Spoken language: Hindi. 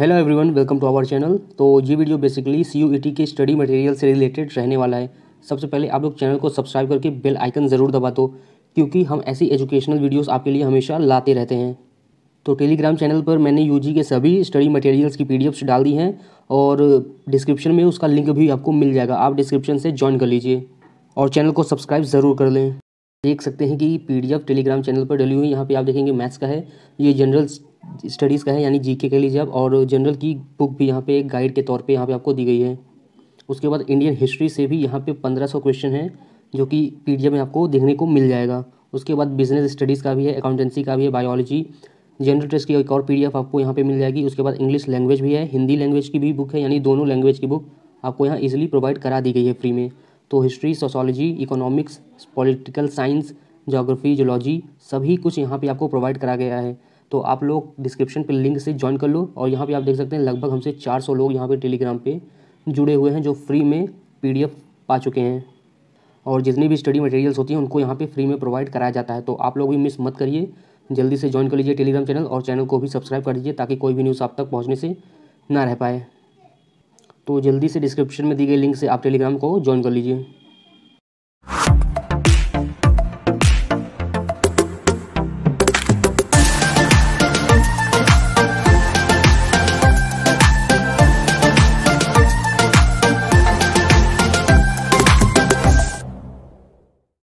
hello everyone welcome to our channel तो ये video basically C U E T के स्टडी मटेरियल से रिलेटेड रहने वाला है सबसे पहले आप लोग चैनल को सब्सक्राइब करके बेल आइकन ज़रूर दबा दो क्योंकि हम ऐसी एजुकेशनल वीडियोस आपके लिए हमेशा लाते रहते हैं तो टेलीग्राम चैनल पर मैंने यू के सभी स्टडी मटेरियल्स की पी डाल दी हैं और डिस्क्रिप्शन में उसका लिंक भी आपको मिल जाएगा आप डिस्क्रिप्शन से ज्वाइन कर लीजिए और चैनल को सब्सक्राइब ज़रूर कर लें देख सकते हैं कि पी टेलीग्राम चैनल पर डली हुई यहाँ पर आप देखेंगे मैथ्स का है ये जनरल स्टडीज़ का है यानी जीके कह लीजिए आप और जनरल की बुक भी यहाँ पे एक गाइड के तौर पे यहाँ पे आपको दी गई है उसके बाद इंडियन हिस्ट्री से भी यहाँ पे पंद्रह सौ क्वेश्चन है जो कि पी में आपको देखने को मिल जाएगा उसके बाद बिजनेस स्टडीज़ का भी है अकाउंटेंसी का भी है बायोलॉजी जनरल टेस्ट की एक और पी आपको यहाँ पर मिल जाएगी उसके बाद इंग्लिश लैंग्वेज भी है हिंदी लैंग्वेज की भी बुक है यानी दोनों लैंग्वेज की बुक आपको यहाँ ईजिली प्रोवाइड करा दी गई है फ्री में तो history sociology economics political science geography zoology सभी कुछ यहाँ पे आपको प्रोवाइड करा गया है तो आप लोग डिस्क्रिप्शन पर लिंक से ज्वाइन कर लो और यहाँ पर आप देख सकते हैं लगभग हमसे चार लोग यहाँ पर टेलीग्राम पर जुड़े हुए हैं जो फ्री में पी पा चुके हैं और जितनी भी स्टडी मटेरियल्स होती हैं उनको यहाँ पे फ्री में प्रोवाइड कराया जाता है तो आप लोग भी मिस मत करिए जल्दी से ज्वाइन कर लीजिए टेलीग्राम चैनल और चैनल को भी सब्सक्राइब कर दीजिए ताकि कोई भी न्यूज़ आप तक पहुँचने से ना रह पाए तो जल्दी से डिस्क्रिप्शन में दी गई लिंक से आप टेलीग्राम को ज्वाइन कर लीजिए